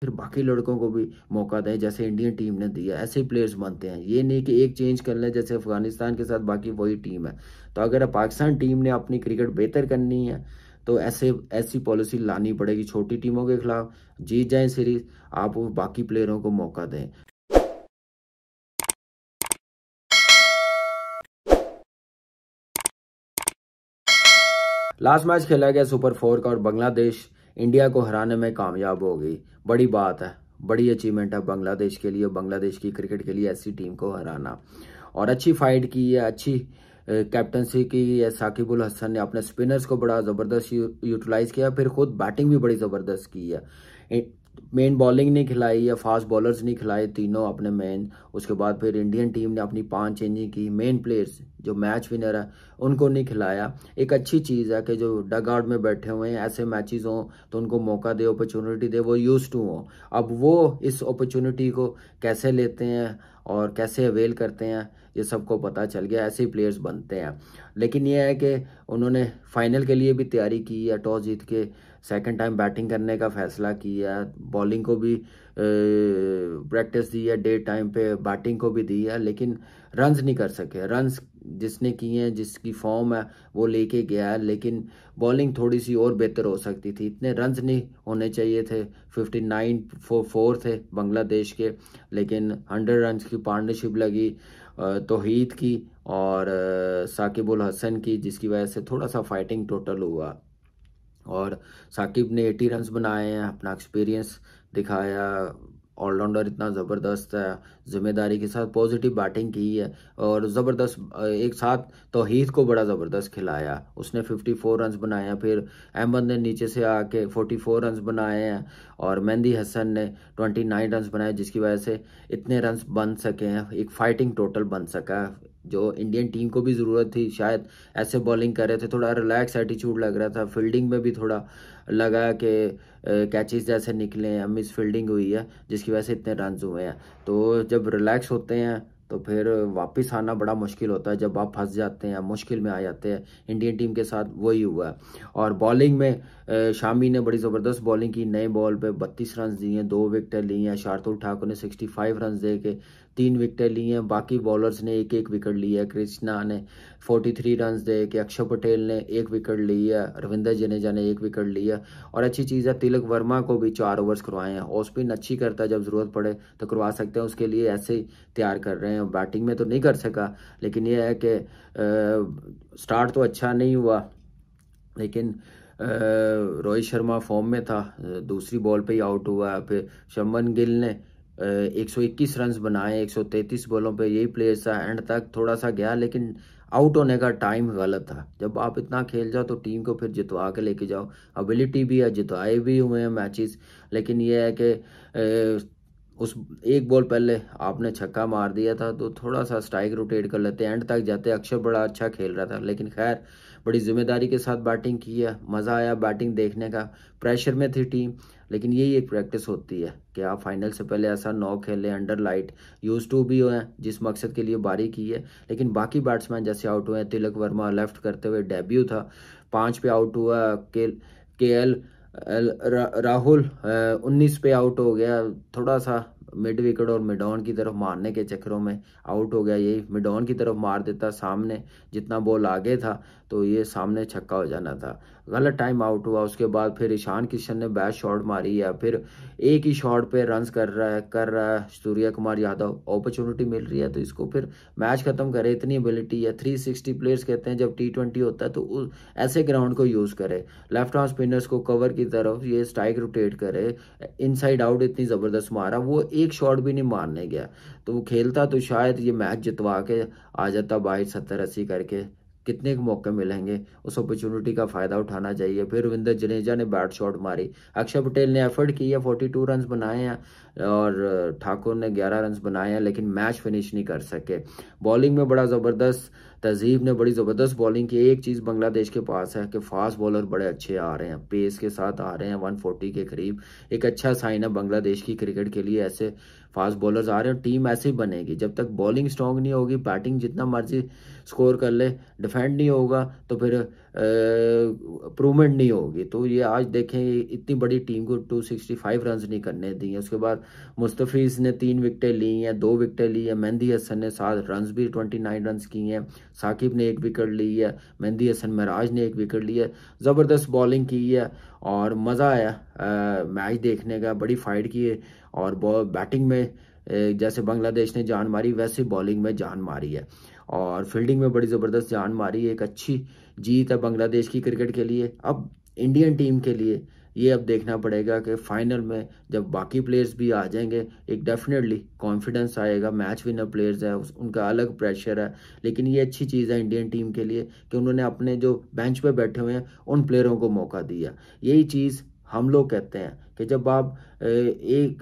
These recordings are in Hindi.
फिर बाकी लड़कों को भी मौका दें जैसे इंडियन टीम ने दिया ऐसे प्लेयर्स बनते हैं ये नहीं कि एक चेंज कर लें जैसे अफगानिस्तान के साथ बाकी वही टीम है तो अगर पाकिस्तान टीम ने अपनी क्रिकेट बेहतर करनी है तो ऐसे ऐसी पॉलिसी लानी पड़ेगी छोटी टीमों के खिलाफ जीत जाए सीरीज आप बाकी प्लेयरों को मौका दें लास्ट मैच खेला गया सुपर फोर का और बांग्लादेश इंडिया को हराने में कामयाब हो गई बड़ी बात है बड़ी अचीवमेंट है बांग्लादेश के लिए बांग्लादेश की क्रिकेट के लिए ऐसी टीम को हराना और अच्छी फाइट की है अच्छी कैप्टनसी की है साकिबुल हसन ने अपने स्पिनर्स को बड़ा ज़बरदस्त यूटिलाइज़ किया फिर खुद बैटिंग भी बड़ी ज़बरदस्त की है मेन बॉलिंग नहीं खिलाई या फास्ट बॉलर्स नहीं खिलाए तीनों अपने मेन उसके बाद फिर इंडियन टीम ने अपनी पांच चेंजिंग की मेन प्लेयर्स जो मैच विनर है उनको नहीं खिलाया एक अच्छी चीज़ है कि जो डग आउट में बैठे हुए हैं ऐसे मैचेस हों तो उनको मौका दे अपॉर्चुनिटी दे वो यूज़ टू हों अब वो इस अपॉर्चुनिटी को कैसे लेते हैं और कैसे अवेल करते हैं ये सबको पता चल गया ऐसे ही प्लेयर्स बनते हैं लेकिन ये है कि उन्होंने फाइनल के लिए भी तैयारी की है टॉस जीत के सेकंड टाइम बैटिंग करने का फैसला किया बॉलिंग को भी प्रैक्टिस दी है डे टाइम पे बैटिंग को भी दी है लेकिन रन्स नहीं कर सके रन्स जिसने की है जिसकी फॉर्म है वो लेके गया है लेकिन बॉलिंग थोड़ी सी और बेहतर हो सकती थी इतने रन्स नहीं होने चाहिए थे 59 फोर फोर थे बांग्लादेश के लेकिन 100 रन्स की पार्टनरशिप लगी तोहीद की और साकिबुल हसन की जिसकी वजह से थोड़ा सा फाइटिंग टोटल हुआ और साकिब ने 80 रन्स बनाए हैं अपना एक्सपीरियंस दिखाया ऑलराउंडर इतना ज़बरदस्त है ज़िम्मेदारी के साथ पॉजिटिव बैटिंग की है और ज़बरदस्त एक साथ तोहीद को बड़ा ज़बरदस्त खिलाया उसने 54 रन बनाए हैं फिर अहमद ने नीचे से आके 44 रन बनाए हैं और मेहंदी हसन ने 29 रन बनाए जिसकी वजह से इतने रन्स बन सके हैं एक फाइटिंग टोटल बन सका है जो इंडियन टीम को भी ज़रूरत थी शायद ऐसे बॉलिंग कर रहे थे थोड़ा रिलैक्स एटीट्यूड लग रहा था फील्डिंग में भी थोड़ा लगा कि कैचेस जैसे निकले हैं मिस फील्डिंग हुई है जिसकी वजह से इतने रन हुए हैं तो जब रिलैक्स होते हैं तो फिर वापस आना बड़ा मुश्किल होता है जब आप फंस जाते हैं मुश्किल में आ जाते हैं इंडियन टीम के साथ वही हुआ है और बॉलिंग में शामी ने बड़ी ज़बरदस्त बॉलिंग की नए बॉल पे 32 रन दिए दो विकेटें ली हैं शार्दुल ठाकुर ने 65 रन दे के तीन विकेटें ली हैं बाकी बॉलर्स ने एक एक विकेट ली है कृष्णा ने 43 थ्री रन दे के अक्षय पटेल ने एक विकेट ली है रविंदर जनेजा ने एक विकेट ली है और अच्छी चीज़ है तिलक वर्मा को भी चार ओवर्स करवाए हैं ऑस्पिन अच्छी करता है जब ज़रूरत पड़े तो करवा सकते हैं उसके लिए ऐसे ही तैयार कर रहे हैं बैटिंग में तो नहीं कर सका लेकिन यह है कि स्टार्ट तो अच्छा नहीं हुआ लेकिन रोहित शर्मा फॉर्म में था दूसरी बॉल पे ही आउट हुआ फिर शमन गिल ने 121 रन्स बनाए 133 बॉलों पे यही प्लेयर्स था एंड तक थोड़ा सा गया लेकिन आउट होने का टाइम गलत था जब आप इतना खेल जाओ तो टीम को फिर जितवा के लेके जाओ अबिलिटी भी है जितवाए भी हुए हैं मैचेस लेकिन ये है कि उस एक बॉल पहले आपने छक्का मार दिया था तो थोड़ा सा स्ट्राइक रोटेट कर लेते एंड तक जाते अक्षर बड़ा अच्छा खेल रहा था लेकिन खैर बड़ी जिम्मेदारी के साथ बैटिंग की है मज़ा आया बैटिंग देखने का प्रेशर में थी टीम लेकिन यही एक प्रैक्टिस होती है कि आप फाइनल से पहले ऐसा नौ खेलें अंडर लाइट यूज टू भी हुए जिस मकसद के लिए बारी की है लेकिन बाकी बैट्समैन जैसे आउट हुए तिलक वर्मा लेफ्ट करते हुए डेब्यू था पाँच पे आउट हुआ के के एल रा, राहुल उन्नीस पे आउट हो गया थोड़ा सा मिड विकेट और मिड ऑन की तरफ मारने के चक्करों में आउट हो गया यही मिड ऑन की तरफ मार देता सामने जितना बॉल आगे था तो ये सामने छक्का हो जाना था गलत टाइम आउट हुआ उसके बाद फिर ईशान किशन ने बैट शॉट मारी या फिर एक ही शॉट पे रन कर रहा है कर रहा है सूर्य कुमार यादव अपॉर्चुनिटी मिल रही है तो इसको फिर मैच ख़त्म करे इतनी एबिलिटी है थ्री सिक्सटी प्लेयर्स कहते हैं जब टी ट्वेंटी होता है तो ऐसे ग्राउंड को यूज़ करे लेफ्ट आर्म स्पिनर्स को कवर की तरफ ये स्ट्राइक रोटेट करे इनसाइड आउट इतनी ज़बरदस्त मारा वो एक शॉट भी नहीं मारने गया तो वो खेलता तो शायद ये मैच जितवा के आ जाता बाईस सत्तर अस्सी करके कितने के मौके मिलेंगे उस अपॉर्चुनिटी का फ़ायदा उठाना चाहिए फिर रविंदर जडेजा ने बैट शॉट मारी अक्षय पटेल ने एफर्ट किया फोर्टी टू रन बनाए हैं और ठाकुर ने ग्यारह रन बनाए हैं लेकिन मैच फिनिश नहीं कर सके बॉलिंग में बड़ा ज़बरदस्त तहजीब ने बड़ी ज़बरदस्त बॉलिंग की एक चीज़ बांग्लादेश के पास है कि फास्ट बॉलर बड़े अच्छे आ रहे हैं पेस के साथ आ रहे हैं 140 के करीब एक अच्छा साइन है बांग्लादेश की क्रिकेट के लिए ऐसे फास्ट बॉलर्स आ रहे हैं टीम ऐसे ही बनेगी जब तक बॉलिंग स्ट्रांग नहीं होगी बैटिंग जितना मर्जी स्कोर कर ले डिफेंड नहीं होगा तो फिर इम्प्रूवमेंट नहीं होगी तो ये आज देखें इतनी बड़ी टीम को 265 रन्स नहीं करने दी हैं उसके बाद मुस्तफ़ीज़ ने तीन विकटें ली हैं दो विकटें ली हैं मेहंदी हसन ने सात रन्स भी 29 रन्स किए हैं साकिब ने एक विकेट ली है मेहंदी हसन महराज ने एक विकेट ली है ज़बरदस्त बॉलिंग की है और मज़ा आया मैच देखने का बड़ी फाइट की है और बैटिंग में जैसे बांग्लादेश ने जान मारी वैसे बॉलिंग में जान मारी है और फील्डिंग में बड़ी ज़बरदस्त जान मारी एक अच्छी जीत है बांग्लादेश की क्रिकेट के लिए अब इंडियन टीम के लिए ये अब देखना पड़ेगा कि फाइनल में जब बाकी प्लेयर्स भी आ जाएंगे एक डेफिनेटली कॉन्फिडेंस आएगा मैच विनर प्लेयर्स हैं उनका अलग प्रेशर है लेकिन ये अच्छी चीज़ है इंडियन टीम के लिए कि उन्होंने अपने जो बेंच पर बैठे हुए हैं उन प्लेयरों को मौका दिया यही चीज़ हम लोग कहते हैं कि जब आप एक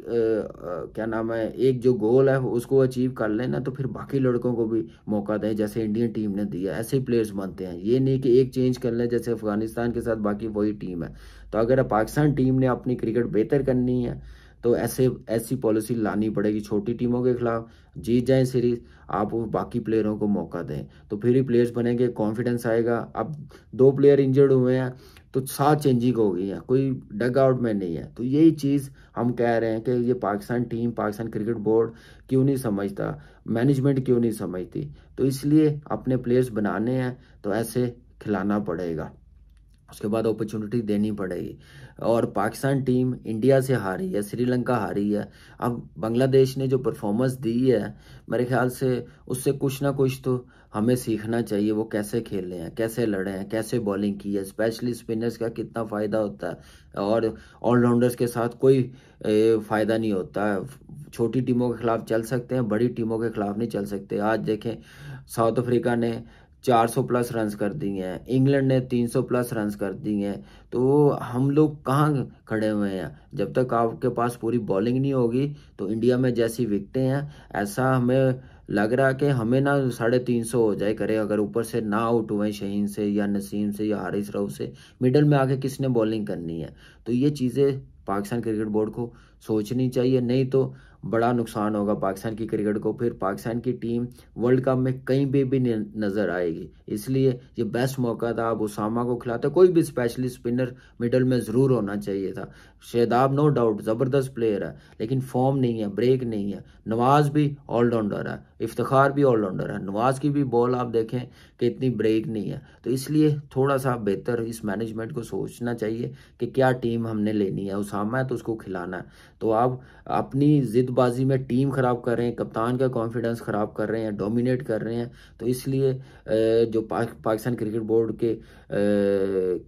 क्या नाम है एक जो गोल है उसको अचीव कर लें ना तो फिर बाकी लड़कों को भी मौका दें जैसे इंडियन टीम ने दिया ऐसे प्लेयर्स बनते हैं ये नहीं कि एक चेंज कर लें जैसे अफगानिस्तान के साथ बाकी वही टीम है तो अगर पाकिस्तान टीम ने अपनी क्रिकेट बेहतर करनी है तो ऐसे ऐसी पॉलिसी लानी पड़ेगी छोटी टीमों के खिलाफ जीत जाएं सीरीज आप बाकी प्लेयरों को मौका दें तो फिर ही प्लेयर्स बनेंगे कॉन्फिडेंस आएगा अब दो प्लेयर इंजर्ड हुए हैं तो सात चेंजिंग हो गई है कोई डग आउट में नहीं है तो यही चीज़ हम कह रहे हैं कि ये Pakistan team Pakistan cricket board क्यों नहीं समझता मैनेजमेंट क्यों नहीं समझती तो इसलिए अपने प्लेयर्स बनाने हैं तो ऐसे खिलाना पड़ेगा उसके बाद अपॉर्चुनिटी देनी पड़ेगी और पाकिस्तान टीम इंडिया से हारी है श्रीलंका हारी है अब बांग्लादेश ने जो परफॉर्मेंस दी है मेरे ख्याल से उससे कुछ ना कुछ तो हमें सीखना चाहिए वो कैसे खेल रहे हैं कैसे लड़े हैं कैसे बॉलिंग की है स्पेशली स्पिनर्स का कितना फ़ायदा होता है और ऑलराउंडर्स के साथ कोई फ़ायदा नहीं होता छोटी टीमों के खिलाफ चल सकते हैं बड़ी टीमों के खिलाफ नहीं चल सकते आज देखें साउथ अफ्रीका ने 400 प्लस रन कर दिए हैं इंग्लैंड ने 300 प्लस रन कर दिए हैं तो हम लोग कहाँ खड़े हुए हैं जब तक आपके पास पूरी बॉलिंग नहीं होगी तो इंडिया में जैसी विकटें हैं ऐसा हमें लग रहा है कि हमें ना साढ़े तीन सौ हो जाए करे अगर ऊपर से ना आउट हुए शहीन से या नसीम से या हारिस राउ से मिडल में आके किसने बॉलिंग करनी है तो ये चीज़ें पाकिस्तान क्रिकेट बोर्ड को सोचनी चाहिए नहीं तो बड़ा नुकसान होगा पाकिस्तान की क्रिकेट को फिर पाकिस्तान की टीम वर्ल्ड कप में कहीं भी भी नज़र आएगी इसलिए ये बेस्ट मौका था अब उसामा को खिलाते कोई भी स्पेशली स्पिनर मिडल में ज़रूर होना चाहिए था शेदाब नो डाउट ज़बरदस्त प्लेयर है लेकिन फॉर्म नहीं है ब्रेक नहीं है नवाज़ भी ऑलराउंडर है इफ्तार भी ऑलराउंडर है नवाज़ की भी बॉल आप देखें कि इतनी ब्रेक नहीं है तो इसलिए थोड़ा सा बेहतर इस मैनेजमेंट को सोचना चाहिए कि क्या टीम हमने लेनी है उसामा है तो उसको खिलाना है तो आप अपनी ज़िदबाजी में टीम ख़राब कर रहे हैं कप्तान का कॉन्फिडेंस ख़राब कर रहे हैं डोमिनेट कर रहे हैं तो इसलिए जो पाकिस्तान क्रिकेट बोर्ड के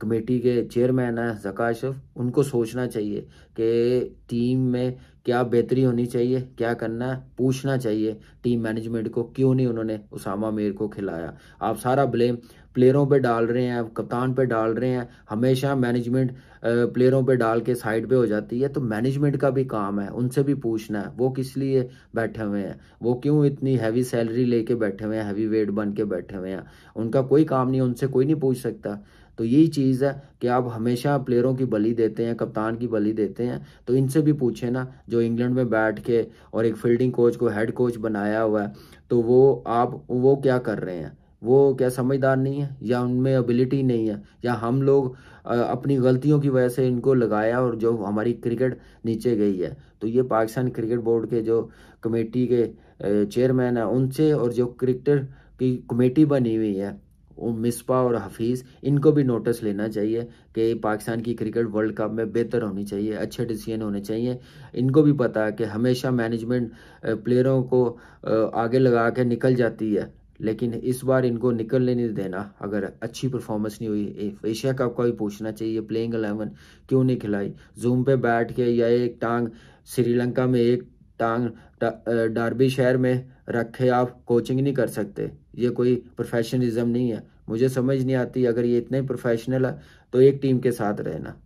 कमेटी के चेयरमैन हैं जका अशफ उनको सोचना चाहिए कि टीम में क्या बेहतरी होनी चाहिए क्या करना है पूछना चाहिए टीम मैनेजमेंट को क्यों नहीं उन्होंने उसामा मीर को खिलाया आप सारा ब्लेम प्लेयरों पे डाल रहे हैं कप्तान पे डाल रहे हैं हमेशा मैनेजमेंट प्लेयरों पे डाल के साइड पे हो जाती है तो मैनेजमेंट का भी काम है उनसे भी पूछना है वो किस लिए बैठे हुए हैं वो क्यों इतनी हैवी सैलरी लेके बैठे हुए हैं हैवी वेट बन के बैठे हुए हैं उनका कोई काम नहीं उनसे कोई नहीं पूछ सकता तो यही चीज़ है कि आप हमेशा प्लेयरों की बली देते हैं कप्तान की बली देते हैं तो इनसे भी पूछे ना जो इंग्लैंड में बैठ के और एक फील्डिंग कोच को हेड कोच बनाया बनाया हुआ है तो वो आप वो क्या कर रहे हैं वो क्या समझदार नहीं है या उनमें एबिलिटी नहीं है या हम लोग अपनी गलतियों की वजह से इनको लगाया और जो हमारी क्रिकेट नीचे गई है तो ये पाकिस्तान क्रिकेट बोर्ड के जो कमेटी के चेयरमैन हैं उनसे और जो क्रिकेटर की कमेटी बनी हुई है मिसपा और हफीज़ इनको भी नोटिस लेना चाहिए कि पाकिस्तान की क्रिकेट वर्ल्ड कप में बेहतर होनी चाहिए अच्छे डिसीजन होने चाहिए इनको भी पता है कि हमेशा मैनेजमेंट प्लेयरों को आगे लगा के निकल जाती है लेकिन इस बार इनको निकलने नहीं देना अगर अच्छी परफॉर्मेंस नहीं हुई एशिया कप का भी पूछना चाहिए प्लेइंग अलेवन क्यों नहीं खिलाई जूम पे बैठ के या एक टांग श्रीलंका में एक टांग डारबी शहर में रखे आप कोचिंग नहीं कर सकते ये कोई प्रोफेशनलिज्म नहीं है मुझे समझ नहीं आती अगर ये इतना ही प्रोफेशनल है तो एक टीम के साथ रहना